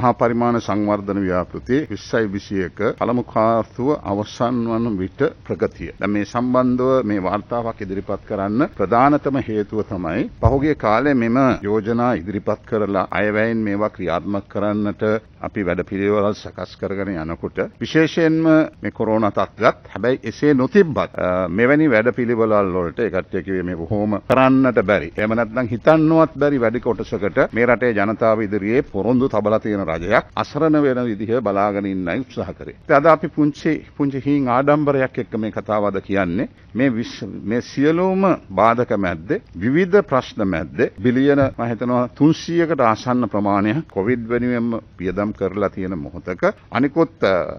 මහා පරිමාණ සංවර්ධන ව්‍යාපෘතියේ 20යි 21 පළමු කාර්තුව අවසන් වන විට ප්‍රගතිය. දැන් මේ සම්බන්ධව මේ වார்த்தාවක් ඉදිරිපත් කරන්න ප්‍රධානතම හේතුව තමයි පහුගිය කාලේ මෙම යෝජනා ඉදිරිපත් කරලා අයවැයෙන් මේවා ක්‍රියාත්මක කරන්නට අපි වැඩ පිළිවෙලල් සකස් කරගෙන යනකොට විශේෂයෙන්ම මේ කොරෝන තත්ත්වයක් හැබැයි එසේ නොතිබ්බත් මෙවැනි වැඩ පිළිවෙලල් වලට ඒකට කියවේ මේ කොහොම කරන්නට බැරි. එහෙම නැත්නම් හිතන්නවත් බැරි වැඩි කොටසකට මේ රටේ ජනතාව ඉදිරියේ පොරොන්දු තබලා තියෙන රජයක් අසරණ වෙන විදිහ බලාගෙන ඉන්නයි උත්සාහ කරේ. අද අපි පුංචි පුංචි හිං ආඩම්බරයක් එක්ක මේ කතාව අද කියන්නේ මේ මේ සියලුම බාධක මැද්දේ විවිධ ප්‍රශ්න මැද්දේ බිලියන මම හිතනවා 300කට ආසන්න ප්‍රමාණයක් කොවිඩ් වෙනුවෙන්ම පියදම් සටහන් කරලා තියෙන මොහොතක අනිකුත්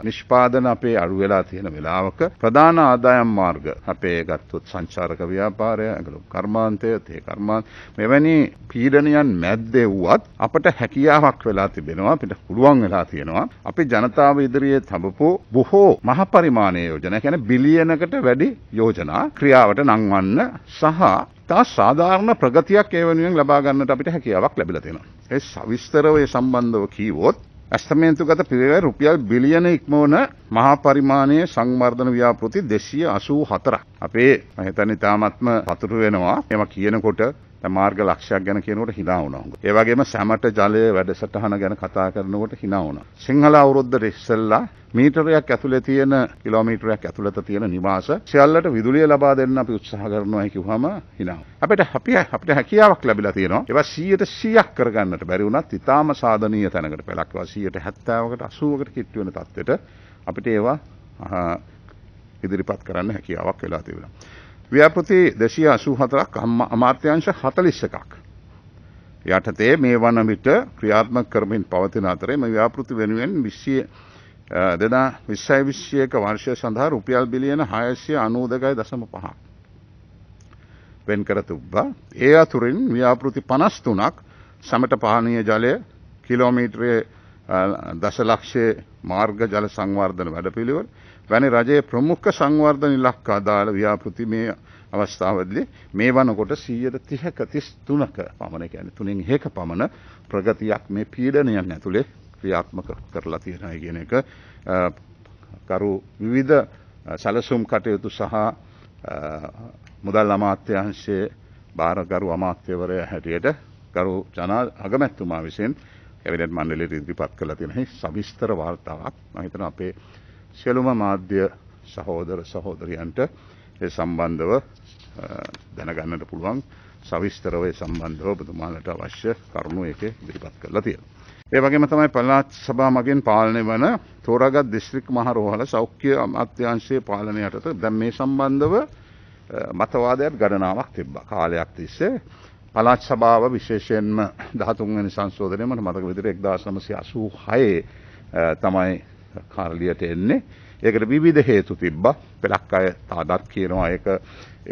නිෂ්පාදන අපේ අඩු වෙලා තියෙන වෙලාවක ප්‍රධාන ආදායම් මාර්ග අපේ ගත්තොත් සංචාරක ව්‍යාපාරය ඇඟලු කර්මාන්තය තේ කර්මාන්ත මෙවැනි පීඩනයන් මැද්දේ වුවත් අපට හැකියාවක් වෙලා තිබෙනවා අපිට පුළුවන් වෙලා තියෙනවා අපි ජනතාව ඉදිරියේ තබපු බොහෝ මහ පරිමාණයේ යෝජනා කියන්නේ බිලියනකට වැඩි යෝජනා ක්‍රියාවට නංවන්න සහ තා සාධාරණ ප්‍රගතියක් ඒ වෙනුවෙන් ලබා ගන්නට අපිට හැකියාවක් ලැබිලා තියෙනවා. ඒ සවිස්තරව ඒ සම්බන්ධව කීවොත් ඇස්තමේන්තුගත පිරිවැය රුපියල් බිලියන ඉක්මවන මහා පරිමාණයේ සංවර්ධන ව්‍යාපෘති 284ක්. අපේ මම හිතන්නේ තාමත්ම පතුරු වෙනවා. එම කියනකොට මාර්ග ලක්ෂයක් ගැන කියනකොට හිනා වුණා. ඒ වගේම සැමට ජලය වැඩසටහන ගැන කතා කරනකොට හිනා වුණා. සිංහල අවුරුද්දට ඉස්සෙල්ලා මීටරයක් ඇතුලේ තියෙන කිලෝමීටරයක් ඇතුළත තියෙන නිවාස සියල්ලට විදුලිය ලබා දෙන්න අපි උත්සාහ කරනවා කිව්වම හිනා. අපිට අපිය අපිට හැකියාවක් ලැබිලා තියෙනවා. ඒවා 100ට 100ක් කරගන්නට බැරි වුණත් ඊටාම සාධනීය තැනකට පෙළක්වා 170කට 80කට කිට්ටු වෙන තත්ත්වෙට අපිට ඒවා ඉදිරිපත් කරන්න හැකියාවක් වෙලා තිබෙනවා. ව්‍යාපෘති දෙශී අසූ හතරක් අමාත්‍යංශ හතලිස් එකක්. යටතේ මේ වන විට ක්‍රියාත්ම කරමින් පවතින අතරේ ම ව්‍යාපෘති වෙනුවෙන් විශ්ෂය දෙදා විශ්සයි විශ්ෂයක වර්ෂය සඳහා රුපියල් බිලියන හයස්්‍යය අනූදකයි දසම පහ. වෙන් කර තුබ්බා ඒ අතුරින් ව්‍යාපෘති පනස්තුනක් සමට පානීය ජලය කිලෝමීට්‍රය දශලක්ෂය මාර්ග ජල සංවර්ධන වැඩපිළිවල් වැනි රජයේ ප්‍රමුඛ සංවර්ධන ඉලක්ක අදාළ ව්‍යාපෘති මේ අවස්ථාවදී මේ වනකොට 130ක 33ක පමණ කියන්නේ තුනෙන් 1ක පමණ ප්‍රගතියක් මේ පීඩනයන් ඇතුලේ ක්‍රියාත්මක කරලා තියෙනවා කියන එක කරු විවිධ සැලසුම් කටයුතු සහ මුදල් අමාත්‍යාංශයේ භාරගරු අමාත්‍යවරයා හැටියට ගරු ජනා අගමැතිතුමා විසින් කැබිනට් මණ්ඩලයට ඉදිරිපත් කළ තියෙන සවිස්තර වාර්තාවක් මම හිතනවා අපේ සියලුම මාධ්‍ය සහෝදර සහෝදරියන්ට ඒ සම්බන්ධව දැනගන්නට පුළුවන් සවිස්තරව ඒ සම්බන්ධව ඔබතුමාලට අවශ්‍ය කරුණු ඒකේ ඉදිරිපත් කරලා තියෙනවා. ඒ වගේම තමයි පළාත් සභා මගින් පාලනය වන තෝරාගත් දිස්ත්‍රික් මහරෝහල සෞඛ්‍ය අමාත්‍යාංශයේ පාලනය යටතේ දැන් මේ සම්බන්ධව මතවාදයක් ගණනාවක් තිබ්බා කාලයක් තිස්සේ පළාත් සභාව විශේෂයෙන්ම 13 වෙනි සංශෝධනය මට මතක විදිහට 1986 තමයි කාරලියට එන්නේ ඒකට විවිධ හේතු තිබ්බ පෙළක් අය තාදත් කියනවා ඒක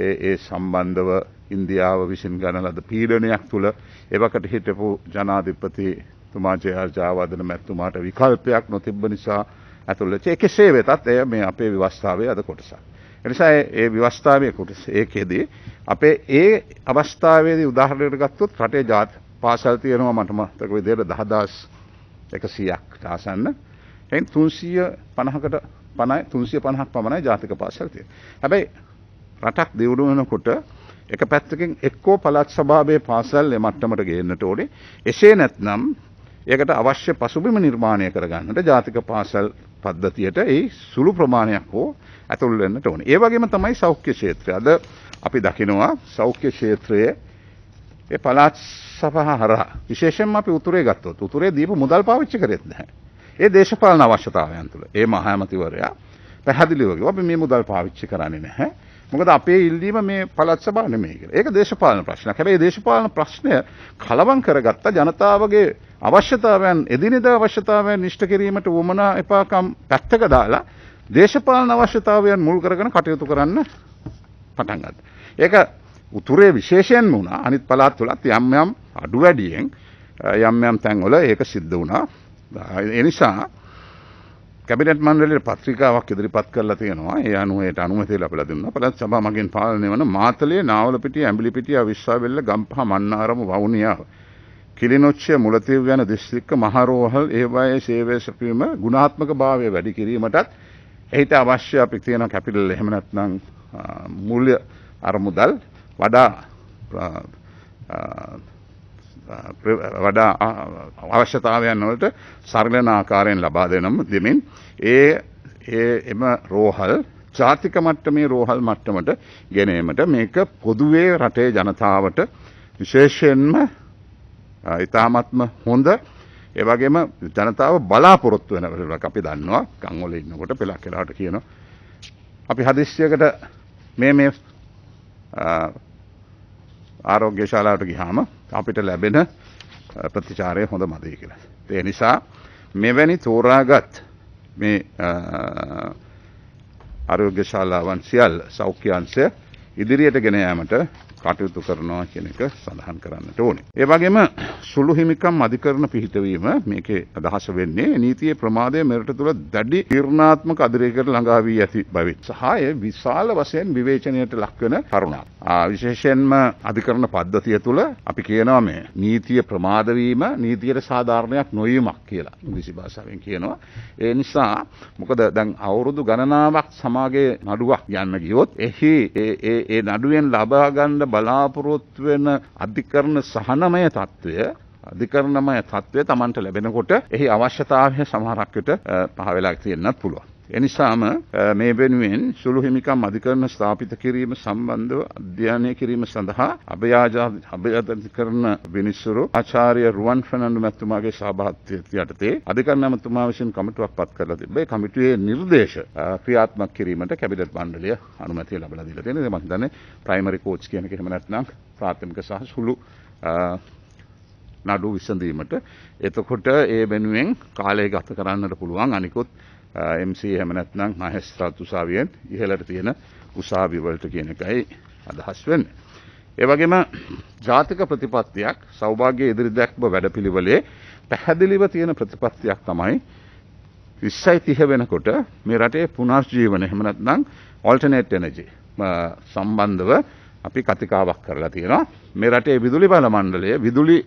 ඒ සම්බන්ධව ඉන්දියාව විසින් ගණලද පීඩනයක් තුළ එවකට හිටපු ජනාධිපති තුමා ජයාර්ජාවදන මැත්තුමාට විකල්පයක් නොතිබ්බ නිසා ඇතුළ ඒ කෙසේ වෙතත් එය මේ අපේ විවස්ථාවේ අද කොටසක්. එනිසා ඒ විවස්ථාවය කොටස ඒකෙදී අපේ ඒ අවස්ථාවේදී උදාහරණයට ගත්තොත් රටේ ජාත පාසල් තියෙනවා මට මතක විදිහට 10000 100ක් ආසන්න එන් තුන්සිය පණහකට පණයි තුන්සිය පණහක් පමණයි ජාතික පාසල් තියෙන හැබැයි රටක් දියුණු වෙනකොට එක පැත්තකින් එක්කෝ පළාත් සභාවේ පාසල් මට්ටමට ගේන්නට ඕනේ එසේ නැත්නම් ඒකට අවශ්‍ය පසුබිම නිර්මාණය කරගන්නට ජාතික පාසල් පද්ධතියට ඒ සුළු ප්‍රමාණයක් හෝ ඇතුල් වෙන්නට ඕනේ. ඒ වගේම තමයි සෞඛ්‍ය ක්ෂේත්‍රය. අද අපි දකිනවා සෞඛ්‍ය ක්ෂේත්‍රයේ ඒ පළාත් සභා හරහා විශේෂයෙන්ම අපි උතුරේ ගත්තොත් උතුරේ දීපු මුදල් පාවිච්චි කරෙත් නැහැ. ඒ දේශපාලන අවශ්‍යතාවයන් තුළ ඒ මහාමතිවරයා පැහැදිලිව කිව්වා අපි මේ මුදල් පාවිච්චි කරන්නේ නැහැ. මොකද අපේ ඉල්ලීම මේ පළාත් සභාව නෙමෙයි කියලා. ඒක දේශපාලන ප්‍රශ්නයක්. හැබැයි දේශපාලන ප්‍රශ්නය කලවම් කරගත්ත ජනතාවගේ අවශ්‍යතාවයන් එදිනෙදා අවශ්‍යතාවයන් ඉෂ්ට කිරීමට වුමනා එපාකම් පැත්තක දාලා දේශපාලන අවශ්‍යතාවයන් මුල් කරගෙන කටයුතු කරන්න පටන් ගත්තා. ඒක උතුරේ විශේෂයෙන්ම වුණා. අනිත් පළාත් වලත් යම් යම් අඩු වැඩියෙන් යම් යම් තැන්වල ඒක සිද්ධ වුණා. එනිසා කැබිනට් මණ්ඩලයට පත්‍රිකාවක් ඉදිරිපත් කරලා තියෙනවා. ඒ අනුව ඒට අනුමැතිය ලැබලා දුන්නා. පළාත් සභාව මගින් පාලනය වන මාතලේ නාවලපිටිය, ඇඹිලිපිටිය, අවිස්සාවෙල්ල, ගම්පහ, මන්නාරම, වවුනියාව. කිලිනොච්චිය, මුලතිව් යන දිස්ත්‍රික්ක මහරෝහල් ඒවායේ සේවය සැපීම ගුණාත්මක භාවය වැඩි කිරීමටත් එහිට අවශ්‍ය අපි තියෙන කැපිටල් එහෙම නැත්නම් මූල්‍ය අරමුදල් වඩා වඩා අවශ්‍යතාවයන් වලට සරලන ආකාරයෙන් ලබා දෙනම දෙමින් ඒ එම රෝහල් ජාතික මට්ටමේ රෝහල් මට්ටමට ගෙනීමට මේක පොදුවේ රටේ ජනතාවට විශේෂයෙන්ම ඉතාමත්ම හොඳ ඒවගේම ජනතාව බලාපොරොත්තු වෙන වෙලාවක අපි දන්නවා ගම්වල ඉන්නකොට පෙලක් වෙලාවට කියනවා අපි හදිස්සියකට මේ මේ ආරෝග්‍ය ශාලාවට ගිහාම අපිට ලැබෙන ප්‍රතිචාරය හොඳ මදයි කියලා. ඒ නිසා මෙවැනි තෝරාගත් මේ ආරෝග්‍ය ශාලාවන් සියල් සෞඛ්‍ය අංශය ඉදිරියට ගෙන යාමට කටයුතු කරනවා කියන එක සඳහන් කරන්නට ඕනේ. ඒ වගේම සුළු හිමිකම් අධිකරණ පිහිටවීම මේකේ අදහස වෙන්නේ නීතියේ ප්‍රමාදය මෙරට තුළ දැඩි තීරණාත්මක අධිරේකට ළඟා වී ඇති බවයි. සහාය විශාල වශයෙන් විවේචනයට ලක්වන කරුණක්. විශේෂයෙන්ම අධිකරණ පද්ධතිය තුළ අපි කියනවා මේ නීතිය ප්‍රමාද වීම නීතියට සාධාරණයක් නොවීමක් කියලා ඉංග්‍රීසි භාෂාවෙන් කියනවා. ඒ නිසා මොකද දැන් අවුරුදු ගණනාවක් සමාගයේ නඩුවක් යන්න ගියොත් එහි ඒ ඒ නඩුවෙන් ලබාගණ්ඩ බලාපොරොත්තු වෙන අධිකරණ සහනමය තත්ත්වය අධිකරණමය තත්ත්වය තමන්ට ලැබෙනකොට එහි අවශ්‍යතාවය සමහරක්කට පහවෙලා තියෙන්න්නත් පුළුවන්. එනිසාම මේ වෙනුවෙන් සුළු හිමිකම් අධිකරණ ස්ථාපිත කිරීම සම්බන්ධව අධ්‍යයනය කිරීම සඳහා අභයාධිකරණ විනිසුරු ආචාර්ය රුවන් ෆර්නන්ඩු මැතිතුමාගේ සහභාගිත්වය යටතේ අධිකරණ අමාත්‍යතුමා විසින් කමිටුවක් පත් කරලා තිබේ. කමිටුවේ නිර්දේශ ක්‍රියාත්මක කිරීමට කැබිනට් මණ්ඩලය අනුමැතිය ලබා දීලා තියෙනවා. මම හිතන්නේ ප්‍රයිමරි කෝච් කියන එක එහෙම නැත්නම් ප්‍රාථමික සහ සුළු නඩු විසඳීමට එතකොට ඒ වෙනුවෙන් කාලය ගත කරන්නට පුළුවන් අනිකුත් MC එහෙම නැත්නම් මහේස්ත්‍රාත් උසාවියෙන් ඉහළට තියෙන උසාවි වලට කියන එකයි අදහස් වෙන්නේ. ඒ වගේම ජාතික ප්‍රතිපත්තියක් සෞභාග්‍ය ඉදිරිදැක්ම වැඩපිළිවෙලේ පැහැදිලිව තියෙන ප්‍රතිපත්තියක් තමයි 20යි 30 වෙනකොට මේ රටේ පුනර්ජීවන එහෙම නැත්නම් ඔල්ටර්නේට් එනර්ජි සම්බන්ධව අපි කතිකාවක් කරලා තියෙනවා. මේ රටේ විදුලි බල මණ්ඩලය විදුලි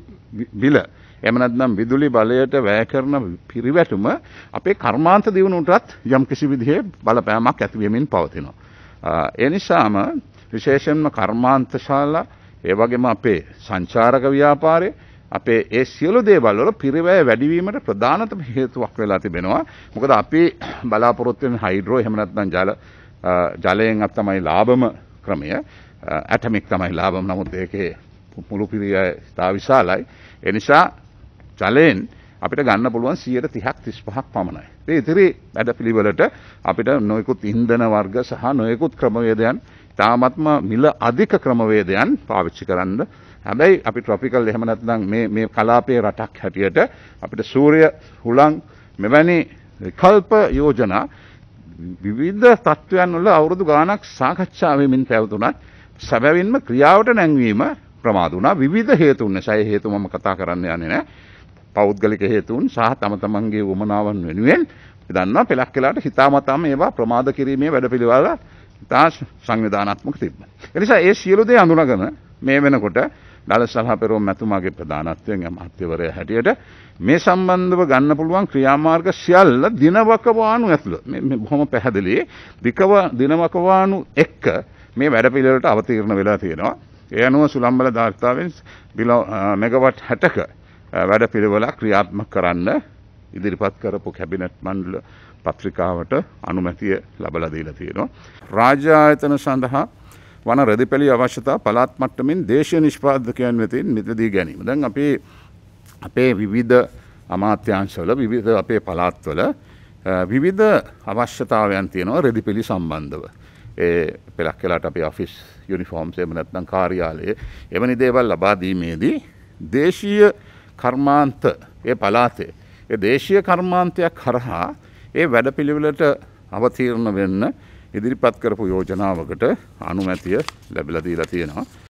බිල එහෙම නැත්නම් විදුලි බලයට වැය කරන පිරිවැටුම අපේ කර්මාන්ත දියුණුවටත් යම්කිසි විදිහේ බලපෑමක් ඇති වෙමින් පවතිනවා. ඒ නිසාම විශේෂයෙන්ම කර්මාන්ත ශාලා ඒ වගේම අපේ සංචාරක ව්‍යාපාරයේ අපේ ඒ සියලු දේවල් වල පිරිවැය වැඩිවීමට ප්‍රධානතම හේතුවක් වෙලා තිබෙනවා. මොකද අපි බලාපොරොත්තු වෙන හයිඩ්‍රෝ එහෙම නැත්නම් ජල ජලයෙන් අත් තමයි ලාභම ක්‍රමය. ඇටමික් තමයි ලාභම. නමුත් ඒකේ මුළු පිරිවැය ඉතා විශාලයි. ඒ නිසා ජලයෙන් අපිට ගන්න පුළුවන් සියයට තිහක් තිස් පහක් පමණයි. ඒ ඉතිරි වැඩ පිළිවෙලට අපිට නොයකුත් ඉන්දන වර්ග සහ නොයකුත් ක්‍රමවේදයන් තාමත්ම මිල අධික ක්‍රමවේදයන් පාවිච්චි කරන්න. හැබැයි අපි ට්‍රොපිකල් එහෙම නැත්නම් මේ මේ කලාපයේ රටක් හැටියට අපිට සූර්ය හුලං මෙවැනි විකල්ප යෝජනා විවිධ තත්ත්වයන් වල අවුරුදු ගාණක් සාකච්ඡා වෙමින් පැවතුණත් සැබවින්ම ක්‍රියාවට නැංවීම ප්‍රමාද වුණා විවිධ හේතුන් නිසා ඒ හේතු මම කතා කරන්න යන්නේ නැහැ පෞද්ගලික හේතුන් සහ තම තමන්ගේ උමනාවන් වෙනුවෙන් දන්නවා පෙළක් කියලාට හිතාමතාම ඒවා ප්‍රමාද කිරීමේ වැඩපිළිවෙල ඉතා සංවිධානාත්මක තිබ්බ. එනිසා ඒ සියලු දේ අඳුනගෙන මේ වෙනකොට දලසහ පෙරෝම් මැතුමාගේ ප්‍රධානත්වයෙන් අමාත්‍යවරය හැටියට මේ සම්බන්ධව ගන්න පුළුවන් ක්‍රියාමාර්ග සියල්ල දිනවකවානු ඇතුළ බොහොම පැහැදිලි දිකව දිනවකවානු එක්ක මේ වැඩපිළිවෙලට අවතීර්ණ වෙලා තියෙනවා. ඒ අනුව සුළම්බල ධාර්තාවෙන් මෙගවත් හැටක වැඩ පිළිවෙලක් ක්‍රියාත්මක කරන්න ඉදිරිපත් කරපු කැබිනට් මණ්ඩල පත්‍රිකාවට අනුමැතිය ලබලා දීලා තියෙනවා. රාජ්‍ය ආයතන සඳහා වන රෙදිපැලි අවශ්‍යතා පළාත් මට්ටමින් දේශීය නිෂ්පාදකයන් වෙතින් මිදදී ගැනීම. දැන් අපේ අපේ විවිධ අමාත්‍යංශවල විවිධ අපේ පළාත්වල විවිධ අවශ්‍යතාවයන් තියෙනවා රෙදිපිලි සම්බන්ධව. ඒ පෙළක් කලාට අපි ෆිස් යුනිෆෝර්ම් සේම නැත්නම් කාර්යාලයේ එවැනි දේවල් ලබාදීමේදී දේශීය කර්මාන්ත ඒ පලාතේ. ඒ දේශීය කර්මාන්තයක් හරහා ඒ වැඩපිළිවෙලට අවතීරණ වෙන්න ඉදිරිපත් කරපු යෝජනාවකට අනුමැතිය ලැබිලදීලා තියෙනවා.